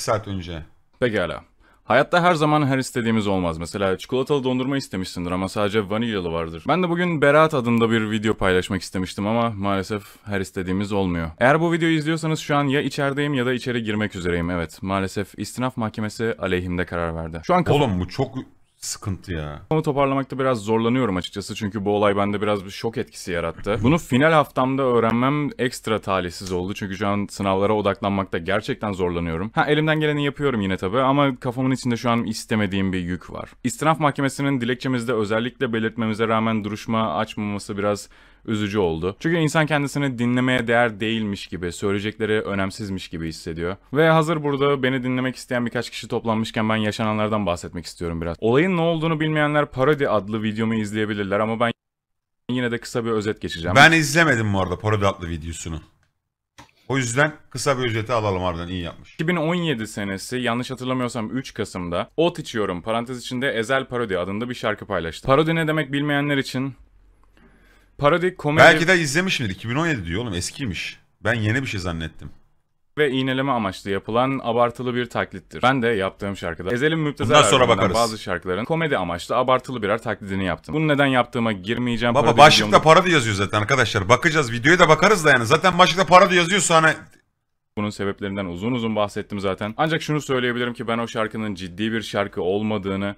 2 saat önce. Pekala. Hayatta her zaman her istediğimiz olmaz. Mesela çikolatalı dondurma istemişsindir ama sadece vanilyalı vardır. Ben de bugün Berat adında bir video paylaşmak istemiştim ama maalesef her istediğimiz olmuyor. Eğer bu videoyu izliyorsanız şu an ya içerideyim ya da içeri girmek üzereyim. Evet maalesef istinaf mahkemesi aleyhimde karar verdi. Şu an... Oğlum bu çok sıkıntı ya. Onu toparlamakta biraz zorlanıyorum açıkçası çünkü bu olay bende biraz bir şok etkisi yarattı. Bunu final haftamda öğrenmem ekstra talihsiz oldu çünkü şu an sınavlara odaklanmakta gerçekten zorlanıyorum. Ha elimden geleni yapıyorum yine tabii ama kafamın içinde şu an istemediğim bir yük var. İstinaf mahkemesinin dilekçemizde özellikle belirtmemize rağmen duruşma açmaması biraz üzücü oldu. Çünkü insan kendisini dinlemeye değer değilmiş gibi, söyleyecekleri önemsizmiş gibi hissediyor. Ve hazır burada beni dinlemek isteyen birkaç kişi toplanmışken ben yaşananlardan bahsetmek istiyorum biraz. Olayın ne olduğunu bilmeyenler Parodi adlı videomu izleyebilirler ama ben yine de kısa bir özet geçeceğim. Ben izlemedim bu arada Parodi adlı videosunu. O yüzden kısa bir özeti alalım harbiden iyi yapmış. 2017 senesi yanlış hatırlamıyorsam 3 Kasım'da Ot içiyorum parantez içinde Ezel Parodi adında bir şarkı paylaştı. Parodi ne demek bilmeyenler için Parodik komedi Belki de izlemişimdir. 2017 diyor oğlum eskiymiş. Ben yeni bir şey zannettim. ve iğneleme amaçlı yapılan abartılı bir taklittir. Ben de yaptığım şarkıda Ezel'in müptezel Bundan sonra bakarız. bazı şarkıların komedi amaçlı abartılı birer taklidini yaptım. Bunu neden yaptığıma girmeyeceğim. Baba başlıkta videomda parodi yazıyor zaten arkadaşlar. Bakacağız videoya da bakarız da yani. Zaten başlıkta parodi yazıyorsa hani Bunun sebeplerinden uzun uzun bahsettim zaten. Ancak şunu söyleyebilirim ki ben o şarkının ciddi bir şarkı olmadığını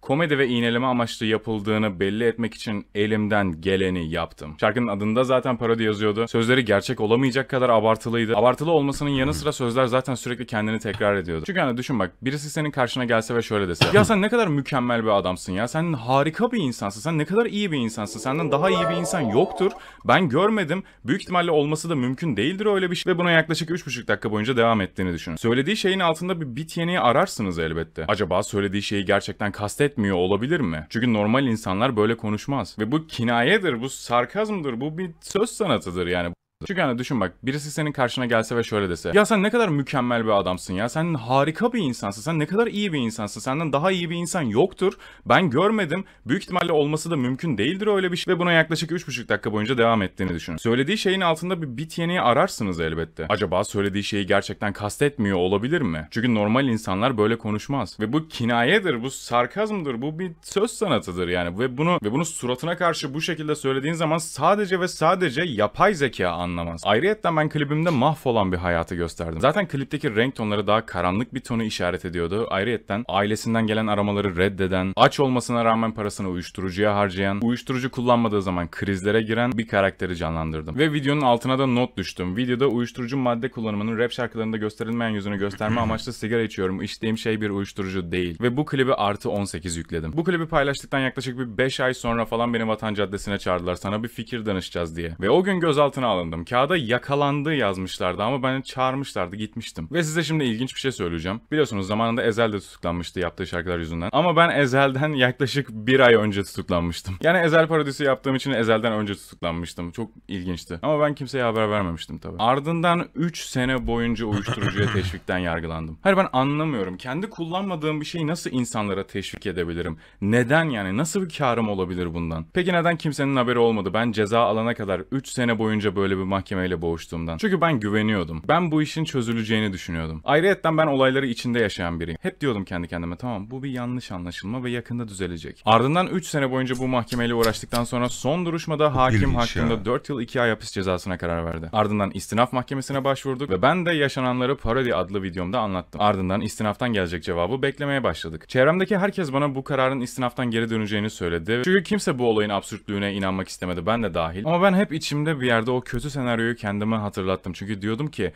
komedi ve iğneleme amaçlı yapıldığını belli etmek için elimden geleni yaptım. Şarkının adında zaten parodi yazıyordu. Sözleri gerçek olamayacak kadar abartılıydı. Abartılı olmasının yanı sıra sözler zaten sürekli kendini tekrar ediyordu. Çünkü yani düşün bak birisi senin karşına gelse ve şöyle dese. Ya sen ne kadar mükemmel bir adamsın ya. Sen harika bir insansın. Sen ne kadar iyi bir insansın. Senden daha iyi bir insan yoktur. Ben görmedim. Büyük ihtimalle olması da mümkün değildir öyle bir şey. Ve buna yaklaşık 3,5 dakika boyunca devam ettiğini düşünün. Söylediği şeyin altında bir bit yeniği ararsınız elbette. Acaba söylediği şeyi gerçekten kastet etmiyor olabilir mi? Çünkü normal insanlar böyle konuşmaz. Ve bu kinayedir, bu sarkazmdır, bu bir söz sanatıdır yani. Çünkü hani düşün bak birisi senin karşına gelse ve şöyle dese. Ya sen ne kadar mükemmel bir adamsın ya. Sen harika bir insansın. Sen ne kadar iyi bir insansın. Senden daha iyi bir insan yoktur. Ben görmedim. Büyük ihtimalle olması da mümkün değildir öyle bir şey. Ve buna yaklaşık 3,5 dakika boyunca devam ettiğini düşün. Söylediği şeyin altında bir bit yeniği ararsınız elbette. Acaba söylediği şeyi gerçekten kastetmiyor olabilir mi? Çünkü normal insanlar böyle konuşmaz. Ve bu kinayedir, bu sarkazmdır, bu bir söz sanatıdır yani. Ve bunu ve bunu suratına karşı bu şekilde söylediğin zaman sadece ve sadece yapay zeka anlar anlamaz. Ayrıyetten ben klibimde mahvolan bir hayatı gösterdim. Zaten klipteki renk tonları daha karanlık bir tonu işaret ediyordu. Ayrıyetten ailesinden gelen aramaları reddeden, aç olmasına rağmen parasını uyuşturucuya harcayan, uyuşturucu kullanmadığı zaman krizlere giren bir karakteri canlandırdım. Ve videonun altına da not düştüm. Videoda uyuşturucu madde kullanımının rap şarkılarında gösterilmeyen yüzünü gösterme amaçlı sigara içiyorum. İçtiğim şey bir uyuşturucu değil. Ve bu klibi artı 18 yükledim. Bu klibi paylaştıktan yaklaşık bir 5 ay sonra falan beni Vatan Caddesi'ne çağırdılar. Sana bir fikir danışacağız diye. Ve o gün gözaltına alındım hatırlamıyorum. Kağıda yakalandığı yazmışlardı ama beni çağırmışlardı gitmiştim. Ve size şimdi ilginç bir şey söyleyeceğim. Biliyorsunuz zamanında Ezel de tutuklanmıştı yaptığı şarkılar yüzünden. Ama ben Ezel'den yaklaşık bir ay önce tutuklanmıştım. Yani Ezel parodisi yaptığım için Ezel'den önce tutuklanmıştım. Çok ilginçti. Ama ben kimseye haber vermemiştim tabii. Ardından 3 sene boyunca uyuşturucuya teşvikten yargılandım. Hayır ben anlamıyorum. Kendi kullanmadığım bir şeyi nasıl insanlara teşvik edebilirim? Neden yani? Nasıl bir karım olabilir bundan? Peki neden kimsenin haberi olmadı? Ben ceza alana kadar 3 sene boyunca böyle bir mahkemeyle boğuştuğumdan. Çünkü ben güveniyordum. Ben bu işin çözüleceğini düşünüyordum. Ayrıyetten ben olayları içinde yaşayan biriyim. Hep diyordum kendi kendime tamam bu bir yanlış anlaşılma ve yakında düzelecek. Ardından 3 sene boyunca bu mahkemeyle uğraştıktan sonra son duruşmada hakim hakkında ya. 4 yıl 2 ay hapis cezasına karar verdi. Ardından istinaf mahkemesine başvurduk ve ben de yaşananları parodi adlı videomda anlattım. Ardından istinaftan gelecek cevabı beklemeye başladık. Çevremdeki herkes bana bu kararın istinaftan geri döneceğini söyledi. Çünkü kimse bu olayın absürtlüğüne inanmak istemedi ben de dahil. Ama ben hep içimde bir yerde o kötü senaryoyu kendime hatırlattım. Çünkü diyordum ki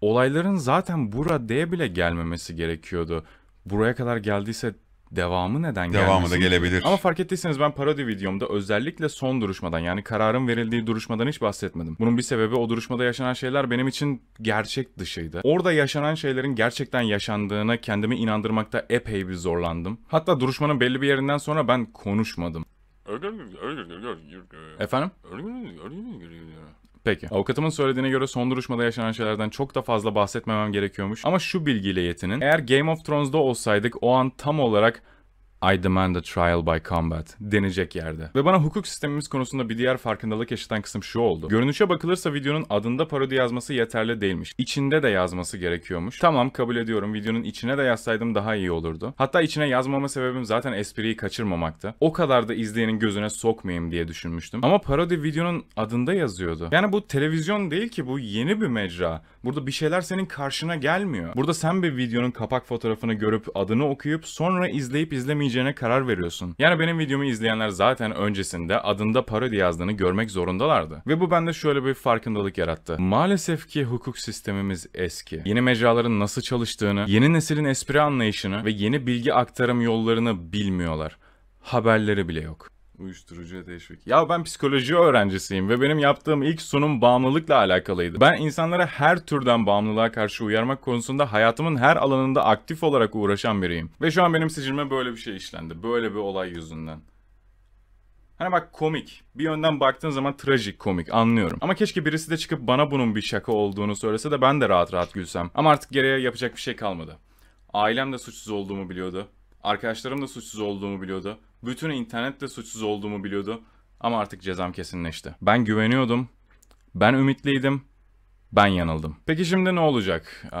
olayların zaten buradaya bile gelmemesi gerekiyordu. Buraya kadar geldiyse devamı neden gelmesin? Devamı da gelebilir. Ama fark ettiyseniz ben parodi videomda özellikle son duruşmadan yani kararın verildiği duruşmadan hiç bahsetmedim. Bunun bir sebebi o duruşmada yaşanan şeyler benim için gerçek dışıydı. Orada yaşanan şeylerin gerçekten yaşandığına kendimi inandırmakta epey bir zorlandım. Hatta duruşmanın belli bir yerinden sonra ben konuşmadım. Efendim? Peki. Avukatımın söylediğine göre son duruşmada yaşanan şeylerden çok da fazla bahsetmemem gerekiyormuş. Ama şu bilgiyle yetinin. Eğer Game of Thrones'da olsaydık o an tam olarak I demand a trial by combat denecek yerde. Ve bana hukuk sistemimiz konusunda bir diğer farkındalık yaşatan kısım şu oldu. Görünüşe bakılırsa videonun adında parodi yazması yeterli değilmiş. İçinde de yazması gerekiyormuş. Tamam kabul ediyorum videonun içine de yazsaydım daha iyi olurdu. Hatta içine yazmama sebebim zaten espriyi kaçırmamaktı. O kadar da izleyenin gözüne sokmayayım diye düşünmüştüm. Ama parodi videonun adında yazıyordu. Yani bu televizyon değil ki bu yeni bir mecra. Burada bir şeyler senin karşına gelmiyor. Burada sen bir videonun kapak fotoğrafını görüp adını okuyup sonra izleyip izlemeyeceğini etmeyeceğine karar veriyorsun. Yani benim videomu izleyenler zaten öncesinde adında parodi yazdığını görmek zorundalardı. Ve bu bende şöyle bir farkındalık yarattı. Maalesef ki hukuk sistemimiz eski. Yeni mecraların nasıl çalıştığını, yeni neslin espri anlayışını ve yeni bilgi aktarım yollarını bilmiyorlar. Haberleri bile yok. Uyuşturucuya teşvik. Ya ben psikoloji öğrencisiyim ve benim yaptığım ilk sunum bağımlılıkla alakalıydı. Ben insanlara her türden bağımlılığa karşı uyarmak konusunda hayatımın her alanında aktif olarak uğraşan biriyim. Ve şu an benim sicilime böyle bir şey işlendi. Böyle bir olay yüzünden. Hani bak komik. Bir yönden baktığın zaman trajik komik anlıyorum. Ama keşke birisi de çıkıp bana bunun bir şaka olduğunu söylese de ben de rahat rahat gülsem. Ama artık geriye yapacak bir şey kalmadı. Ailem de suçsuz olduğumu biliyordu. Arkadaşlarım da suçsuz olduğumu biliyordu. Bütün internet de suçsuz olduğumu biliyordu. Ama artık cezam kesinleşti. Ben güveniyordum. Ben ümitliydim. Ben yanıldım. Peki şimdi ne olacak? Ee,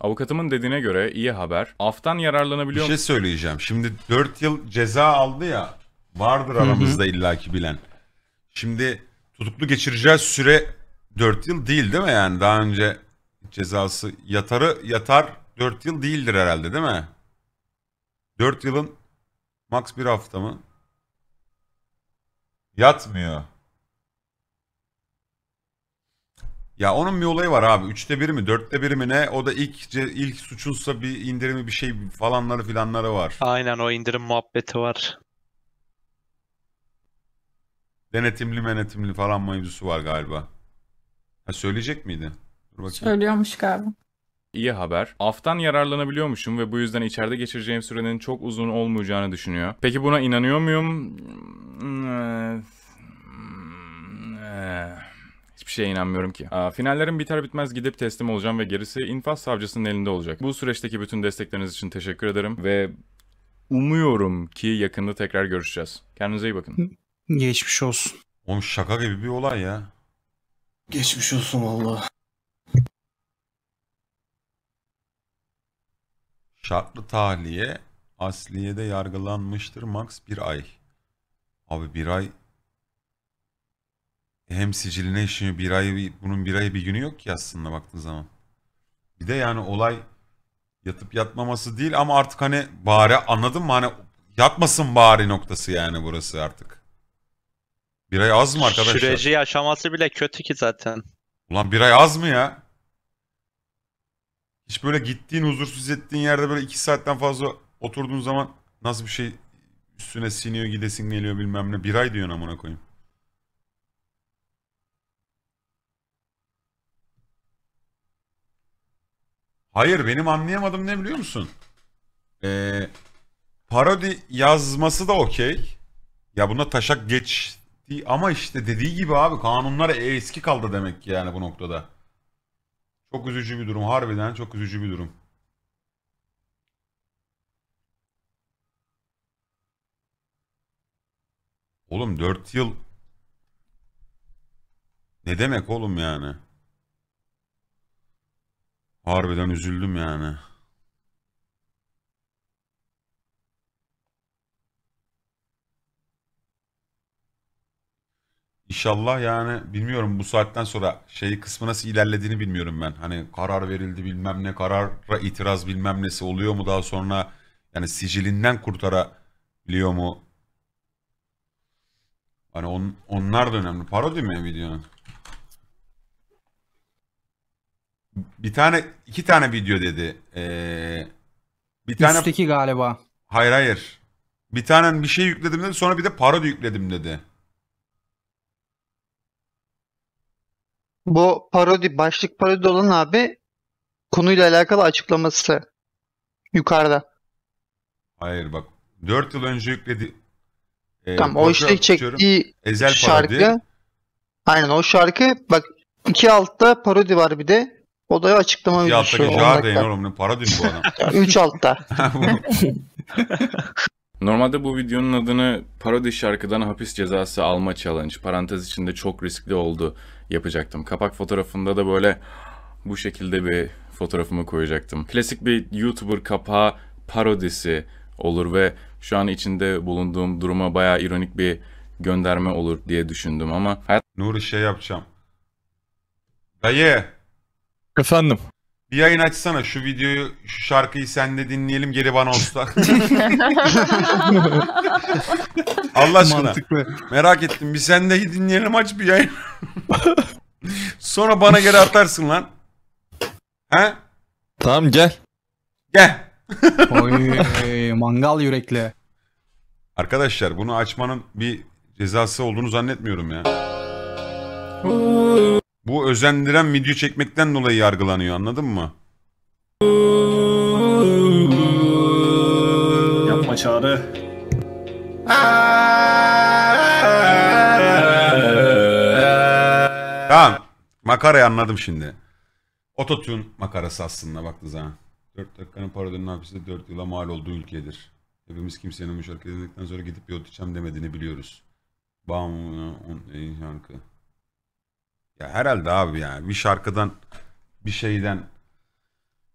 avukatımın dediğine göre iyi haber. Aftan yararlanabiliyor Bir şey söyleyeceğim. Şimdi 4 yıl ceza aldı ya. Vardır aramızda illaki bilen. Şimdi tutuklu geçireceğiz süre 4 yıl değil değil mi yani? Daha önce cezası yatarı yatar 4 yıl değildir herhalde değil mi? 4 yılın max bir hafta mı? Yatmıyor. Ya onun bir olayı var abi. Üçte biri mi, dörtte biri mi ne? O da ilk ilk suçunsa bir indirimi bir şey falanları filanları var. Aynen o indirim muhabbeti var. Denetimli menetimli falan mevzusu var galiba. Ha, söyleyecek miydi? Dur bakayım. Söylüyormuş galiba. İyi haber. Aftan yararlanabiliyormuşum ve bu yüzden içeride geçireceğim sürenin çok uzun olmayacağını düşünüyor. Peki buna inanıyor muyum? Hiçbir şeye inanmıyorum ki. Aa, finallerim biter bitmez gidip teslim olacağım ve gerisi infaz savcısının elinde olacak. Bu süreçteki bütün destekleriniz için teşekkür ederim ve umuyorum ki yakında tekrar görüşeceğiz. Kendinize iyi bakın. Geçmiş olsun. Oğlum şaka gibi bir olay ya. Geçmiş olsun vallahi. Şartlı tahliye asliyede yargılanmıştır. Max bir ay. Abi bir ay hem siciline işini bir ay, bunun bir ay bir günü yok ki aslında baktığın zaman. Bir de yani olay yatıp yatmaması değil ama artık hani bari anladın mı hani yatmasın bari noktası yani burası artık. Bir ay az mı arkadaşlar? Süreci yaşaması bile kötü ki zaten. Ulan bir ay az mı ya? Hiç böyle gittiğin huzursuz ettiğin yerde böyle iki saatten fazla oturduğun zaman nasıl bir şey üstüne siniyor gidesin geliyor bilmem ne. Bir ay diyorsun amına koyayım. Hayır benim anlayamadım ne biliyor musun? Ee, parodi yazması da okey. Ya buna taşak geçti ama işte dediği gibi abi kanunlar eski kaldı demek ki yani bu noktada. Çok üzücü bir durum. Harbiden çok üzücü bir durum. Oğlum 4 yıl ne demek oğlum yani? Harbiden üzüldüm yani. İnşallah yani bilmiyorum bu saatten sonra şey kısmı nasıl ilerlediğini bilmiyorum ben. Hani karar verildi bilmem ne karara itiraz bilmem nesi oluyor mu daha sonra yani sicilinden kurtarabiliyor mu? Hani on, onlar da önemli. Parodi mi videonun? Bir tane iki tane video dedi. Ee, bir tane Üstteki galiba. Hayır hayır. Bir tane bir şey yükledim dedi sonra bir de parodi yükledim dedi. Bu parodi, başlık parodi olan abi konuyla alakalı açıklaması yukarıda. Hayır bak 4 yıl önce yükledi. E, tamam o işte çektiği Ezel şarkı. Parodi. Aynen o şarkı bak iki altta parodi var bir de. O da açıklama videosu. 2 alttaki jar değil oğlum parodi mi bu adam? Üç altta. Normalde bu videonun adını parodi şarkıdan hapis cezası alma challenge parantez içinde çok riskli oldu yapacaktım. Kapak fotoğrafında da böyle bu şekilde bir fotoğrafımı koyacaktım. Klasik bir YouTuber kapağı parodisi olur ve şu an içinde bulunduğum duruma bayağı ironik bir gönderme olur diye düşündüm ama hayat... Nuri şey yapacağım. Dayı. Efendim. Bir yayın açsana şu videoyu, şu şarkıyı sen de dinleyelim geri bana olsa. Allah aşkına. Mantıklı. Merak ettim. Bir sen de dinleyelim aç bir yayın. Sonra bana geri atarsın lan. He? Tamam gel. Gel. Oy, mangal yürekli. Arkadaşlar bunu açmanın bir cezası olduğunu zannetmiyorum ya. Bu özendiren video çekmekten dolayı yargılanıyor anladın mı? Yapma çağrı. Tamam. Makarayı anladım şimdi. Ototune makarası aslında baktığı zaman. 4 dakikanın parodinin hapiste 4 yıla mal olduğu ülkedir. Hepimiz kimsenin bu şarkı dinledikten sonra gidip yol içeceğim demediğini biliyoruz. Bam, on, ey yankı. Ya herhalde abi yani bir şarkıdan bir şeyden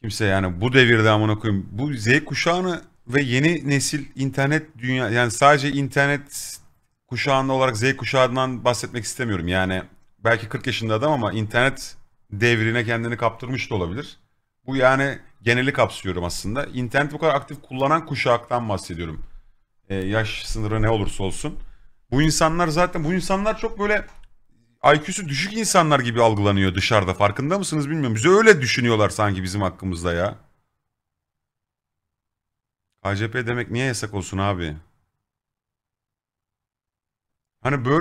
kimse yani bu devirde amına koyayım bu Z kuşağını ve yeni nesil internet dünya yani sadece internet kuşağında olarak Z kuşağından bahsetmek istemiyorum. Yani belki 40 yaşında adam ama internet devrine kendini kaptırmış da olabilir. Bu yani geneli kapsıyorum aslında. İnternet bu kadar aktif kullanan kuşaktan bahsediyorum. Ee, yaş sınırı ne olursa olsun. Bu insanlar zaten bu insanlar çok böyle IQ'su düşük insanlar gibi algılanıyor dışarıda. Farkında mısınız bilmiyorum. Bize öyle düşünüyorlar sanki bizim hakkımızda ya. KCP demek niye yasak olsun abi? Hani böyle